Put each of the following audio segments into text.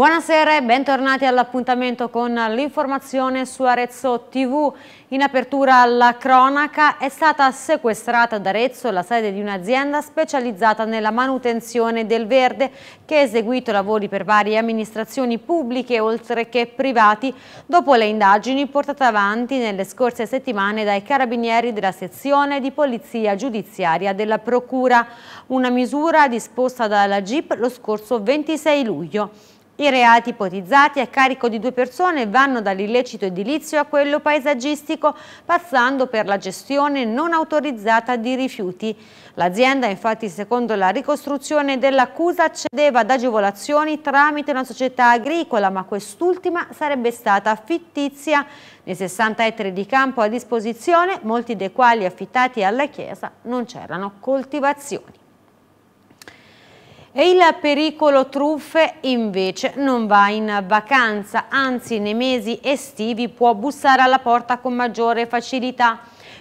Buonasera e bentornati all'appuntamento con l'informazione su Arezzo TV. In apertura alla cronaca è stata sequestrata ad Arezzo la sede di un'azienda specializzata nella manutenzione del verde che ha eseguito lavori per varie amministrazioni pubbliche oltre che privati dopo le indagini portate avanti nelle scorse settimane dai carabinieri della sezione di polizia giudiziaria della Procura, una misura disposta dalla GIP lo scorso 26 luglio. I reati ipotizzati a carico di due persone vanno dall'illecito edilizio a quello paesaggistico, passando per la gestione non autorizzata di rifiuti. L'azienda, infatti, secondo la ricostruzione dell'accusa, accedeva ad agevolazioni tramite una società agricola, ma quest'ultima sarebbe stata fittizia. Nei 60 ettari di campo a disposizione, molti dei quali affittati alla Chiesa, non c'erano coltivazioni. E il pericolo truffe invece non va in vacanza, anzi nei mesi estivi può bussare alla porta con maggiore facilità.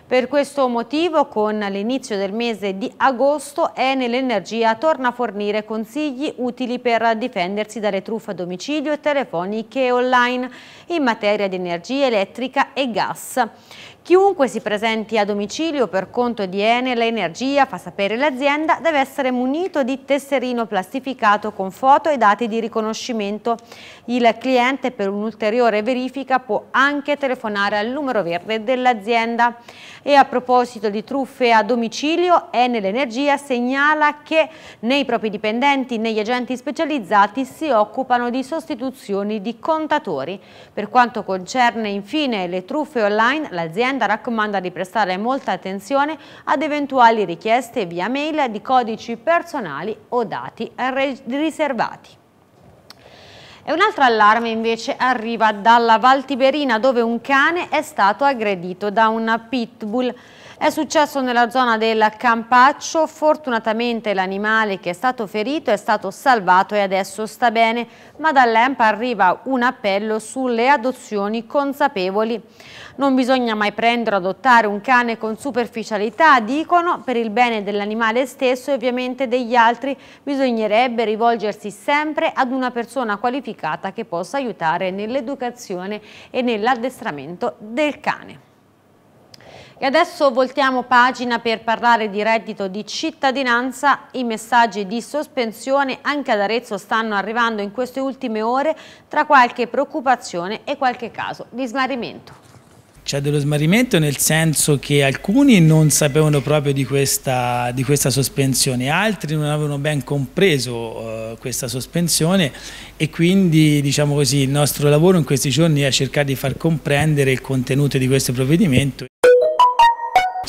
Per questo motivo con l'inizio del mese di agosto Enel Energia torna a fornire consigli utili per difendersi dalle truffe a domicilio e telefoniche online in materia di energia elettrica e gas. Chiunque si presenti a domicilio per conto di Enel Energia, fa sapere l'azienda, deve essere munito di tesserino plastificato con foto e dati di riconoscimento. Il cliente per un'ulteriore verifica può anche telefonare al numero verde dell'azienda. E a proposito di truffe a domicilio, Enel Energia segnala che nei propri dipendenti, negli agenti specializzati si occupano di sostituzioni di contatori. Per quanto concerne infine le truffe online, l'azienda raccomanda di prestare molta attenzione ad eventuali richieste via mail di codici personali o dati riservati. E un altro allarme invece arriva dalla Valtiberina dove un cane è stato aggredito da una pitbull. È successo nella zona del Campaccio, fortunatamente l'animale che è stato ferito è stato salvato e adesso sta bene, ma dall'EMPA arriva un appello sulle adozioni consapevoli. Non bisogna mai prendere o adottare un cane con superficialità, dicono, per il bene dell'animale stesso e ovviamente degli altri bisognerebbe rivolgersi sempre ad una persona qualificata che possa aiutare nell'educazione e nell'addestramento del cane. E adesso voltiamo pagina per parlare di reddito di cittadinanza. I messaggi di sospensione anche ad Arezzo stanno arrivando in queste ultime ore tra qualche preoccupazione e qualche caso di smarrimento. C'è cioè, dello smarrimento nel senso che alcuni non sapevano proprio di questa, di questa sospensione, altri non avevano ben compreso eh, questa sospensione e quindi diciamo così, il nostro lavoro in questi giorni è cercare di far comprendere il contenuto di questo provvedimento.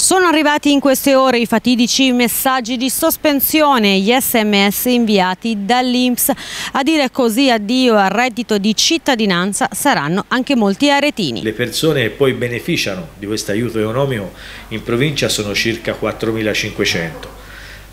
Sono arrivati in queste ore i fatidici messaggi di sospensione, gli sms inviati dall'Inps. A dire così addio al reddito di cittadinanza saranno anche molti aretini. Le persone che poi beneficiano di questo aiuto economico in provincia sono circa 4.500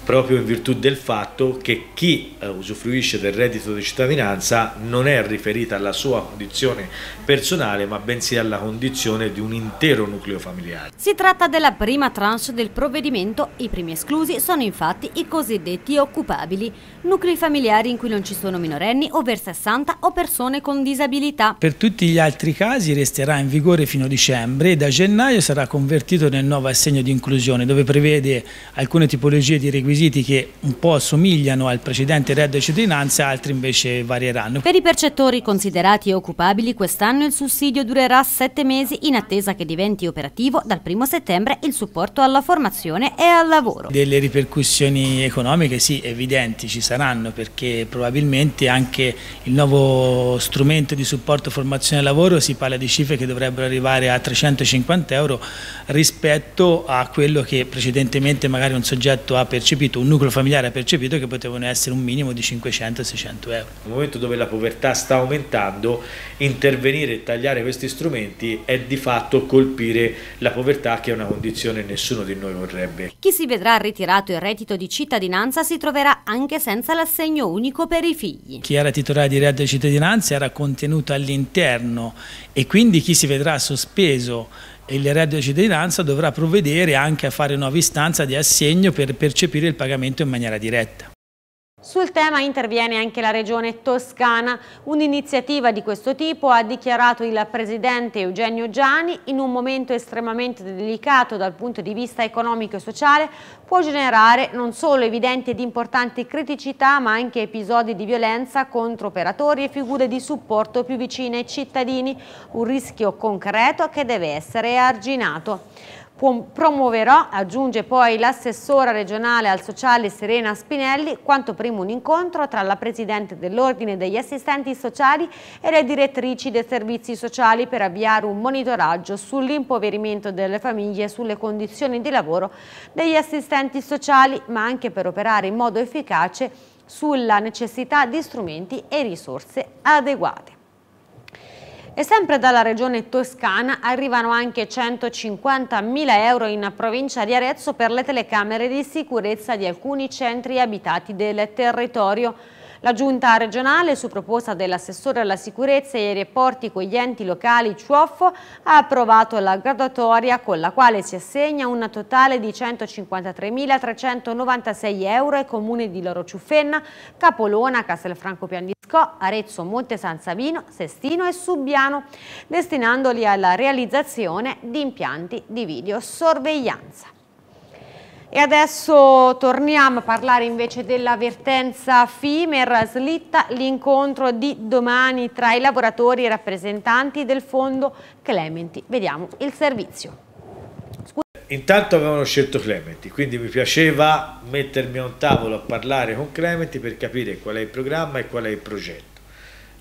proprio in virtù del fatto che chi eh, usufruisce del reddito di cittadinanza non è riferita alla sua condizione personale ma bensì alla condizione di un intero nucleo familiare. Si tratta della prima tranche del provvedimento, i primi esclusi sono infatti i cosiddetti occupabili, nuclei familiari in cui non ci sono minorenni over 60 o persone con disabilità. Per tutti gli altri casi resterà in vigore fino a dicembre e da gennaio sarà convertito nel nuovo assegno di inclusione dove prevede alcune tipologie di requisiti requisiti che un po' assomigliano al precedente reddito di cittadinanza, altri invece varieranno. Per i percettori considerati occupabili quest'anno il sussidio durerà sette mesi in attesa che diventi operativo dal 1 settembre il supporto alla formazione e al lavoro. Delle ripercussioni economiche sì, evidenti ci saranno perché probabilmente anche il nuovo strumento di supporto formazione e lavoro si parla di cifre che dovrebbero arrivare a 350 euro rispetto a quello che precedentemente magari un soggetto ha percepito percepito, un nucleo familiare ha percepito che potevano essere un minimo di 500-600 euro. Nel momento dove la povertà sta aumentando, intervenire e tagliare questi strumenti è di fatto colpire la povertà che è una condizione che nessuno di noi vorrebbe. Chi si vedrà ritirato il reddito di cittadinanza si troverà anche senza l'assegno unico per i figli. Chi era titolare di reddito di cittadinanza era contenuto all'interno e quindi chi si vedrà sospeso e il reddito di cittadinanza dovrà provvedere anche a fare nuova istanza di assegno per percepire il pagamento in maniera diretta. Sul tema interviene anche la Regione Toscana. Un'iniziativa di questo tipo ha dichiarato il Presidente Eugenio Gianni in un momento estremamente delicato dal punto di vista economico e sociale può generare non solo evidenti ed importanti criticità ma anche episodi di violenza contro operatori e figure di supporto più vicine ai cittadini, un rischio concreto che deve essere arginato promuoverò, aggiunge poi l'assessora regionale al sociale Serena Spinelli, quanto prima un incontro tra la Presidente dell'Ordine degli Assistenti Sociali e le direttrici dei servizi sociali per avviare un monitoraggio sull'impoverimento delle famiglie e sulle condizioni di lavoro degli assistenti sociali, ma anche per operare in modo efficace sulla necessità di strumenti e risorse adeguate. E sempre dalla regione toscana arrivano anche 150.000 euro in provincia di Arezzo per le telecamere di sicurezza di alcuni centri abitati del territorio. La giunta regionale, su proposta dell'assessore alla sicurezza e ai rapporti con gli enti locali Ciuoffo, ha approvato la graduatoria con la quale si assegna un totale di 153.396 euro ai comuni di Loro Ciuffenna, Capolona, Castelfranco Piandisco, Arezzo, Monte San Savino, Sestino e Subbiano, destinandoli alla realizzazione di impianti di videosorveglianza. E adesso torniamo a parlare invece dell'avvertenza FIMER, slitta l'incontro di domani tra i lavoratori e i rappresentanti del fondo Clementi. Vediamo il servizio. Scusa. Intanto avevano scelto Clementi, quindi mi piaceva mettermi a un tavolo a parlare con Clementi per capire qual è il programma e qual è il progetto.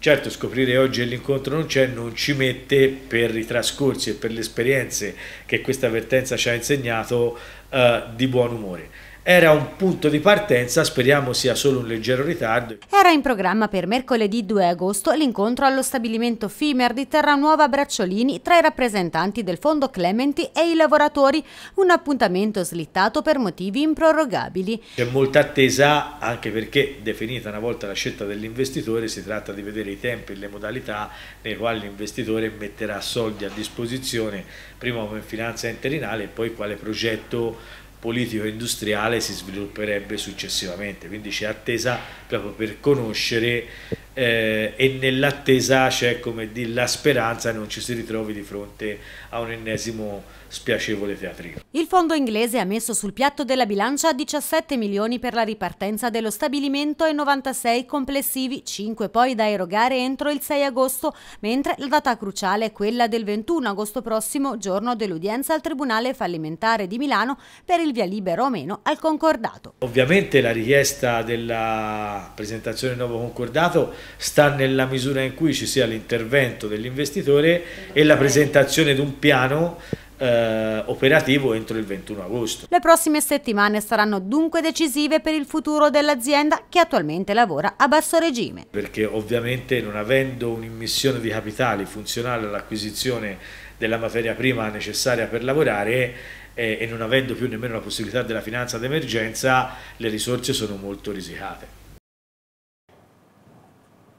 Certo, scoprire oggi che l'incontro non c'è non ci mette per i trascorsi e per le esperienze che questa avvertenza ci ha insegnato eh, di buon umore era un punto di partenza, speriamo sia solo un leggero ritardo. Era in programma per mercoledì 2 agosto l'incontro allo stabilimento FIMER di Terranuova Bracciolini tra i rappresentanti del Fondo Clementi e i lavoratori, un appuntamento slittato per motivi improrogabili. C'è molta attesa anche perché definita una volta la scelta dell'investitore si tratta di vedere i tempi e le modalità nei quali l'investitore metterà soldi a disposizione prima come finanza interinale e poi quale progetto politico-industriale si svilupperebbe successivamente, quindi c'è attesa proprio per conoscere eh, e nell'attesa c'è come dire la speranza che non ci si ritrovi di fronte a un ennesimo spiacevole teatrino. Il fondo inglese ha messo sul piatto della bilancia 17 milioni per la ripartenza dello stabilimento e 96 complessivi, 5 poi da erogare entro il 6 agosto, mentre la data cruciale è quella del 21 agosto prossimo, giorno dell'udienza al Tribunale fallimentare di Milano per il via libero o meno al concordato. Ovviamente la richiesta della presentazione del nuovo concordato sta nella misura in cui ci sia l'intervento dell'investitore e la presentazione di un piano eh, operativo entro il 21 agosto. Le prossime settimane saranno dunque decisive per il futuro dell'azienda che attualmente lavora a basso regime. Perché ovviamente non avendo un'immissione di capitali funzionale all'acquisizione della materia prima necessaria per lavorare eh, e non avendo più nemmeno la possibilità della finanza d'emergenza, le risorse sono molto risicate.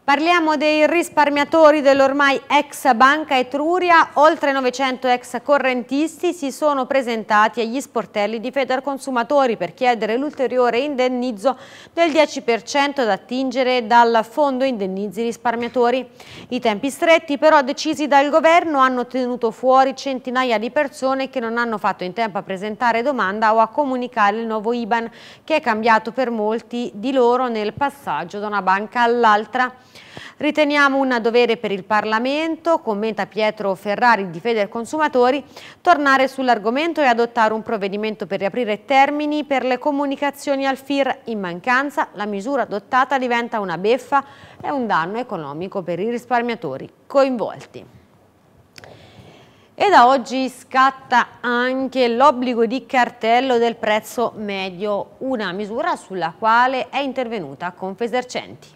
Parliamo dei risparmiatori dell'ormai ex Banca Etruria, oltre 900 ex correntisti si sono presentati agli sportelli di Federconsumatori per chiedere l'ulteriore indennizzo del 10% da attingere dal Fondo Indennizi Risparmiatori. I tempi stretti però decisi dal governo hanno tenuto fuori centinaia di persone che non hanno fatto in tempo a presentare domanda o a comunicare il nuovo IBAN che è cambiato per molti di loro nel passaggio da una banca all'altra. Riteniamo un dovere per il Parlamento, commenta Pietro Ferrari di Feder Consumatori, tornare sull'argomento e adottare un provvedimento per riaprire termini per le comunicazioni al FIR. In mancanza, la misura adottata diventa una beffa e un danno economico per i risparmiatori coinvolti. E da oggi scatta anche l'obbligo di cartello del prezzo medio, una misura sulla quale è intervenuta Confesercenti.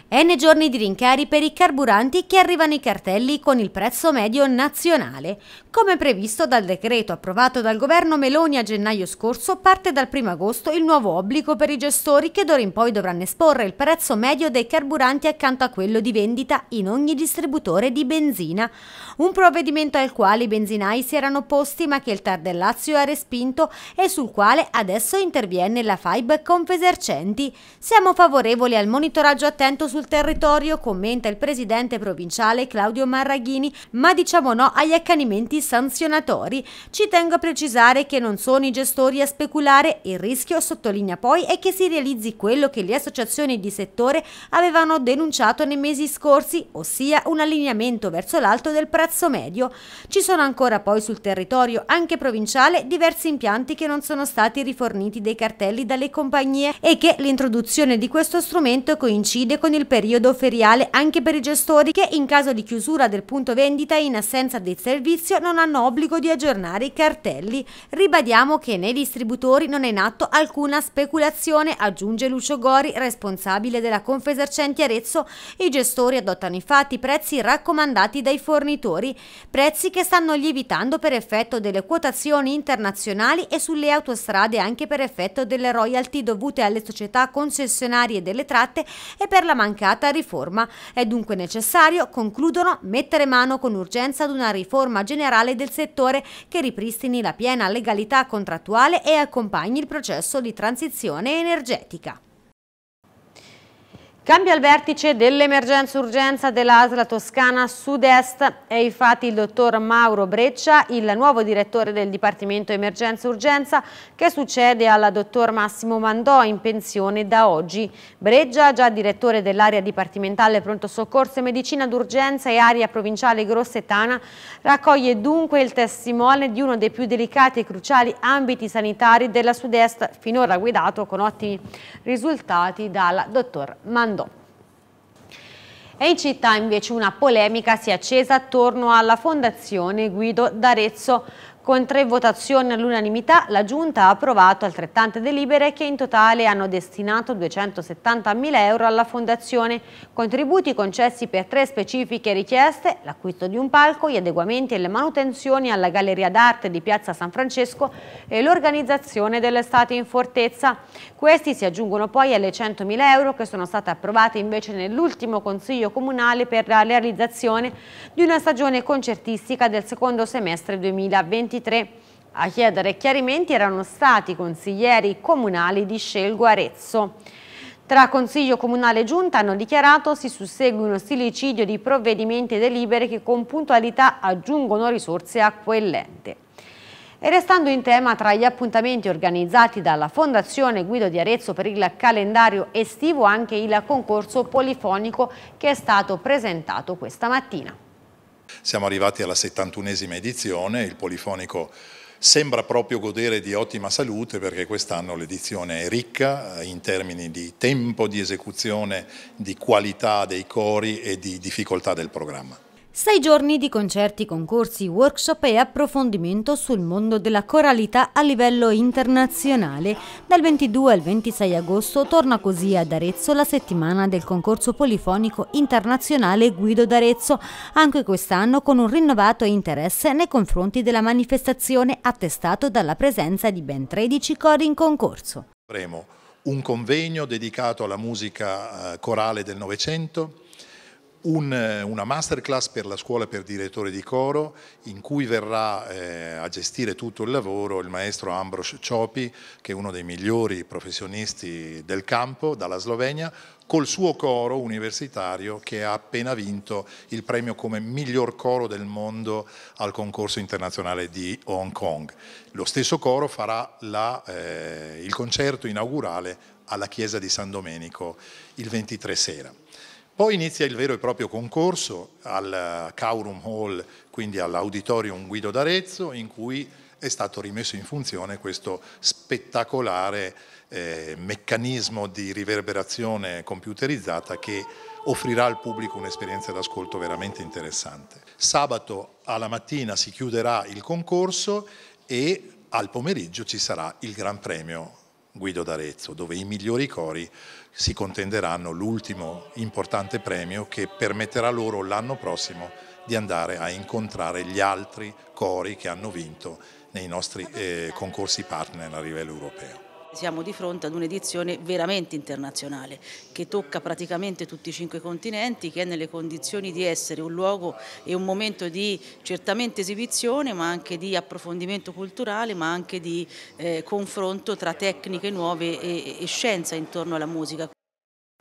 N giorni di rincari per i carburanti che arrivano ai cartelli con il prezzo medio nazionale. Come previsto dal decreto approvato dal governo Meloni a gennaio scorso, parte dal 1 agosto il nuovo obbligo per i gestori che d'ora in poi dovranno esporre il prezzo medio dei carburanti accanto a quello di vendita in ogni distributore di benzina. Un provvedimento al quale i benzinai si erano posti ma che il TAR del Lazio ha respinto e sul quale adesso interviene la FAIB Confesercenti. Siamo favorevoli al monitoraggio attento sul sul territorio, commenta il presidente provinciale Claudio Marraghini, ma diciamo no agli accanimenti sanzionatori. Ci tengo a precisare che non sono i gestori a speculare, il rischio, sottolinea poi, è che si realizzi quello che le associazioni di settore avevano denunciato nei mesi scorsi, ossia un allineamento verso l'alto del prezzo medio. Ci sono ancora poi sul territorio, anche provinciale, diversi impianti che non sono stati riforniti dei cartelli dalle compagnie e che l'introduzione di questo strumento coincide con il periodo feriale anche per i gestori che in caso di chiusura del punto vendita in assenza del servizio non hanno obbligo di aggiornare i cartelli. Ribadiamo che nei distributori non è in atto alcuna speculazione, aggiunge Lucio Gori, responsabile della Confesercenti Arezzo. I gestori adottano infatti prezzi raccomandati dai fornitori, prezzi che stanno lievitando per effetto delle quotazioni internazionali e sulle autostrade anche per effetto delle royalty dovute alle società concessionarie delle tratte e per la mancanza mancata riforma. È dunque necessario, concludono, mettere mano con urgenza ad una riforma generale del settore che ripristini la piena legalità contrattuale e accompagni il processo di transizione energetica. Cambia il vertice dell'emergenza-urgenza dell'ASLA Toscana Sud-Est. È infatti il dottor Mauro Breccia, il nuovo direttore del Dipartimento Emergenza-Urgenza, che succede al dottor Massimo Mandò in pensione da oggi. Breccia, già direttore dell'area dipartimentale Pronto Soccorso e Medicina d'Urgenza e area provinciale Grossetana, raccoglie dunque il testimone di uno dei più delicati e cruciali ambiti sanitari della Sud-Est, finora guidato con ottimi risultati dal dottor Mandò. E in città invece una polemica si è accesa attorno alla fondazione Guido d'Arezzo con tre votazioni all'unanimità la Giunta ha approvato altrettante delibere che in totale hanno destinato 270.000 euro alla Fondazione, contributi concessi per tre specifiche richieste, l'acquisto di un palco, gli adeguamenti e le manutenzioni alla Galleria d'Arte di Piazza San Francesco e l'organizzazione dell'estate in Fortezza. Questi si aggiungono poi alle 100.000 euro che sono state approvate invece nell'ultimo Consiglio Comunale per la realizzazione di una stagione concertistica del secondo semestre 2020. 2023. A chiedere chiarimenti erano stati i consiglieri comunali di Scelgo Arezzo. Tra Consiglio Comunale e Giunta hanno dichiarato si sussegue uno stilicidio di provvedimenti e delibere che con puntualità aggiungono risorse a quell'ente. E restando in tema, tra gli appuntamenti organizzati dalla Fondazione Guido di Arezzo per il calendario estivo anche il concorso polifonico che è stato presentato questa mattina. Siamo arrivati alla 71esima edizione, il Polifonico sembra proprio godere di ottima salute perché quest'anno l'edizione è ricca eh, in termini di tempo di esecuzione, di qualità dei cori e di difficoltà del programma. Sei giorni di concerti, concorsi, workshop e approfondimento sul mondo della coralità a livello internazionale. Dal 22 al 26 agosto torna così ad Arezzo la settimana del concorso polifonico internazionale Guido d'Arezzo, anche quest'anno con un rinnovato interesse nei confronti della manifestazione attestato dalla presenza di ben 13 cori in concorso. Avremo un convegno dedicato alla musica eh, corale del Novecento, un, eh, una masterclass per la scuola per direttore di coro in cui verrà eh, a gestire tutto il lavoro il maestro Ambros Ciopi che è uno dei migliori professionisti del campo dalla Slovenia col suo coro universitario che ha appena vinto il premio come miglior coro del mondo al concorso internazionale di Hong Kong. Lo stesso coro farà la, eh, il concerto inaugurale alla chiesa di San Domenico il 23 sera. Poi inizia il vero e proprio concorso al eh, Caurum Hall, quindi all'Auditorium Guido d'Arezzo, in cui è stato rimesso in funzione questo spettacolare eh, meccanismo di riverberazione computerizzata che offrirà al pubblico un'esperienza d'ascolto veramente interessante. Sabato alla mattina si chiuderà il concorso e al pomeriggio ci sarà il Gran Premio Guido d'Arezzo, dove i migliori cori si contenderanno l'ultimo importante premio che permetterà loro l'anno prossimo di andare a incontrare gli altri cori che hanno vinto nei nostri eh, concorsi partner a livello europeo. Siamo di fronte ad un'edizione veramente internazionale che tocca praticamente tutti i cinque continenti, che è nelle condizioni di essere un luogo e un momento di certamente esibizione ma anche di approfondimento culturale ma anche di eh, confronto tra tecniche nuove e, e scienza intorno alla musica.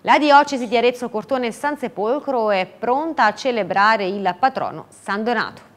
La diocesi di Arezzo Cortone San Sepolcro è pronta a celebrare il patrono San Donato.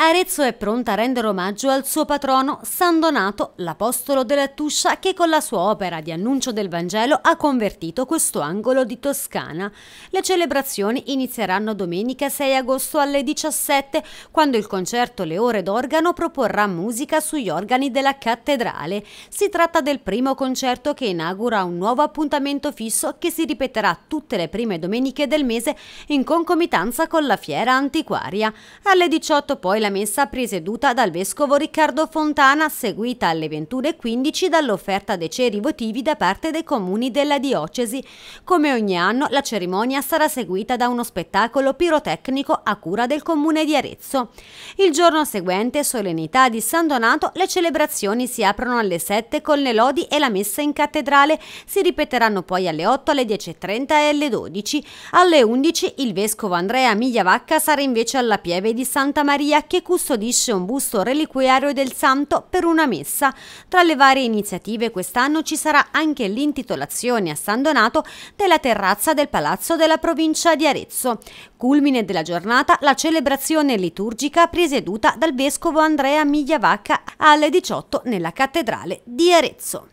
Arezzo è pronta a rendere omaggio al suo patrono San Donato, l'apostolo della Tuscia, che con la sua opera di annuncio del Vangelo ha convertito questo angolo di Toscana. Le celebrazioni inizieranno domenica 6 agosto alle 17, quando il concerto Le Ore d'Organo proporrà musica sugli organi della cattedrale. Si tratta del primo concerto che inaugura un nuovo appuntamento fisso che si ripeterà tutte le prime domeniche del mese in concomitanza con la fiera antiquaria. Alle 18 poi la nella messa presieduta dal vescovo Riccardo Fontana, seguita alle 21.15 dall'offerta dei ceri votivi da parte dei comuni della diocesi. Come ogni anno, la cerimonia sarà seguita da uno spettacolo pirotecnico a cura del comune di Arezzo. Il giorno seguente, solennità di San Donato, le celebrazioni si aprono alle 7 con le lodi e la messa in cattedrale. Si ripeteranno poi alle 8, alle 10.30 e alle 12. Alle 11 il vescovo Andrea Migliavacca sarà invece alla pieve di Santa Maria che che custodisce un busto reliquiario del santo per una messa. Tra le varie iniziative quest'anno ci sarà anche l'intitolazione a San Donato della terrazza del Palazzo della provincia di Arezzo. Culmine della giornata la celebrazione liturgica presieduta dal vescovo Andrea Migliavacca alle 18 nella cattedrale di Arezzo.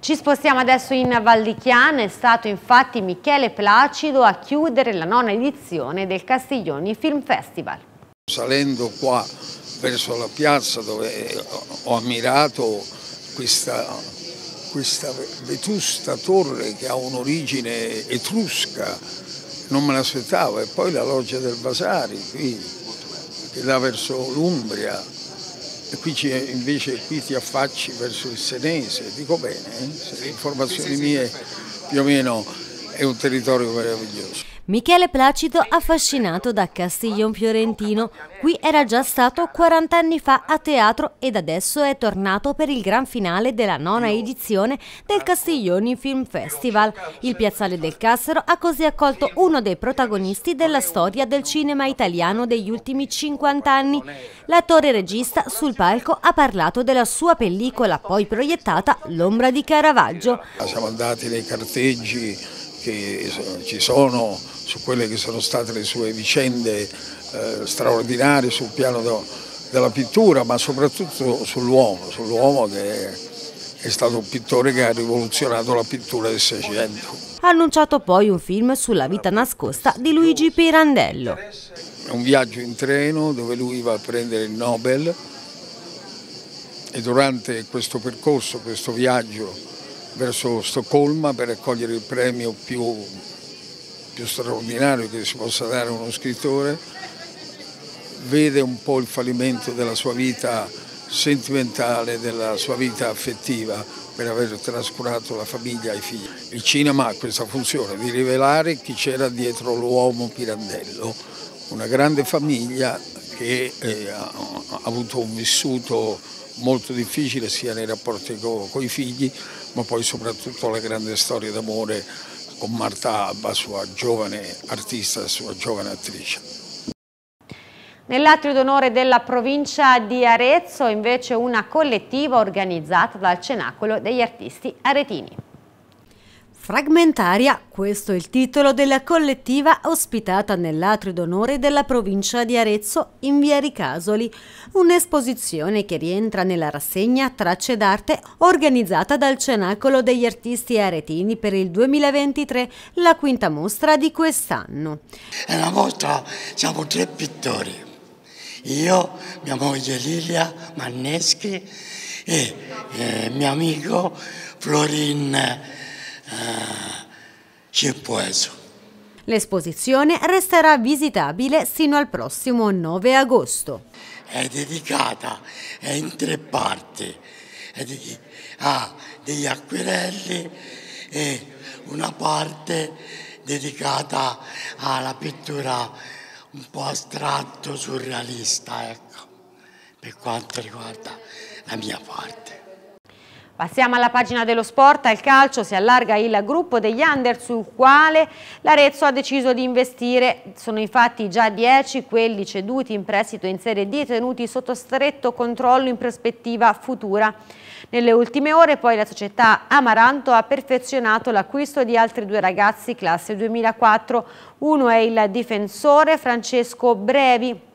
Ci spostiamo adesso in Val di Chiana, è stato infatti Michele Placido a chiudere la nona edizione del Castiglioni Film Festival. Salendo qua verso la piazza dove ho ammirato questa, questa vetusta torre che ha un'origine etrusca, non me l'aspettavo, e poi la loggia del Vasari qui, che dà verso l'Umbria, e qui invece qui ti affacci verso il Senese, dico bene, eh? informazioni mie più o meno è un territorio meraviglioso. Michele Placido, affascinato da Castiglion Fiorentino, qui era già stato 40 anni fa a teatro ed adesso è tornato per il gran finale della nona edizione del Castiglioni Film Festival. Il piazzale del Cassero ha così accolto uno dei protagonisti della storia del cinema italiano degli ultimi 50 anni. L'attore regista sul palco ha parlato della sua pellicola poi proiettata L'ombra di Caravaggio. Siamo andati nei carteggi che ci sono su quelle che sono state le sue vicende eh, straordinarie sul piano della pittura, ma soprattutto sull'uomo, sull'uomo che è stato un pittore che ha rivoluzionato la pittura del Seicento. Ha annunciato poi un film sulla vita nascosta di Luigi Pirandello. Un viaggio in treno dove lui va a prendere il Nobel e durante questo percorso, questo viaggio, verso Stoccolma per raccogliere il premio più, più straordinario che si possa dare a uno scrittore, vede un po' il fallimento della sua vita sentimentale, della sua vita affettiva per aver trascurato la famiglia e i figli. Il cinema ha questa funzione di rivelare chi c'era dietro l'uomo Pirandello, una grande famiglia che eh, ha, ha avuto un vissuto molto difficile sia nei rapporti con, con i figli ma poi soprattutto la grande storia d'amore con Marta Abba, sua giovane artista sua giovane attrice. Nell'atrio d'onore della provincia di Arezzo invece una collettiva organizzata dal Cenacolo degli artisti aretini. Fragmentaria, questo è il titolo della collettiva ospitata nell'atrio d'onore della provincia di Arezzo in via Ricasoli, un'esposizione che rientra nella rassegna Tracce d'arte organizzata dal Cenacolo degli Artisti Aretini per il 2023, la quinta mostra di quest'anno. È una mostra, siamo tre pittori, io, mia moglie Lilia Manneschi e eh, mio amico Florin ah, ci poeso. L'esposizione resterà visitabile sino al prossimo 9 agosto. È dedicata, è in tre parti, è di, ha degli acquerelli e una parte dedicata alla pittura un po' astratto, surrealista, ecco, per quanto riguarda la mia parte. Passiamo alla pagina dello sport, al calcio si allarga il gruppo degli under sul quale l'Arezzo ha deciso di investire, sono infatti già 10 quelli ceduti in prestito in Serie D tenuti sotto stretto controllo in prospettiva futura. Nelle ultime ore poi la società Amaranto ha perfezionato l'acquisto di altri due ragazzi classe 2004, uno è il difensore Francesco Brevi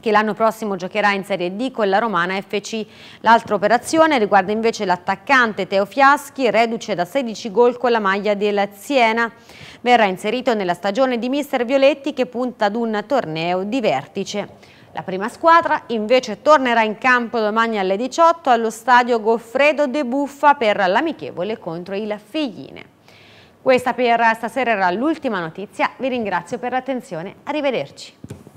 che l'anno prossimo giocherà in Serie D con la Romana FC. L'altra operazione riguarda invece l'attaccante Teo Fiaschi, reduce da 16 gol con la maglia del Siena. Verrà inserito nella stagione di Mister Violetti che punta ad un torneo di vertice. La prima squadra invece tornerà in campo domani alle 18 allo stadio Goffredo De Buffa per l'amichevole contro il Figline. Questa per stasera era l'ultima notizia, vi ringrazio per l'attenzione, arrivederci.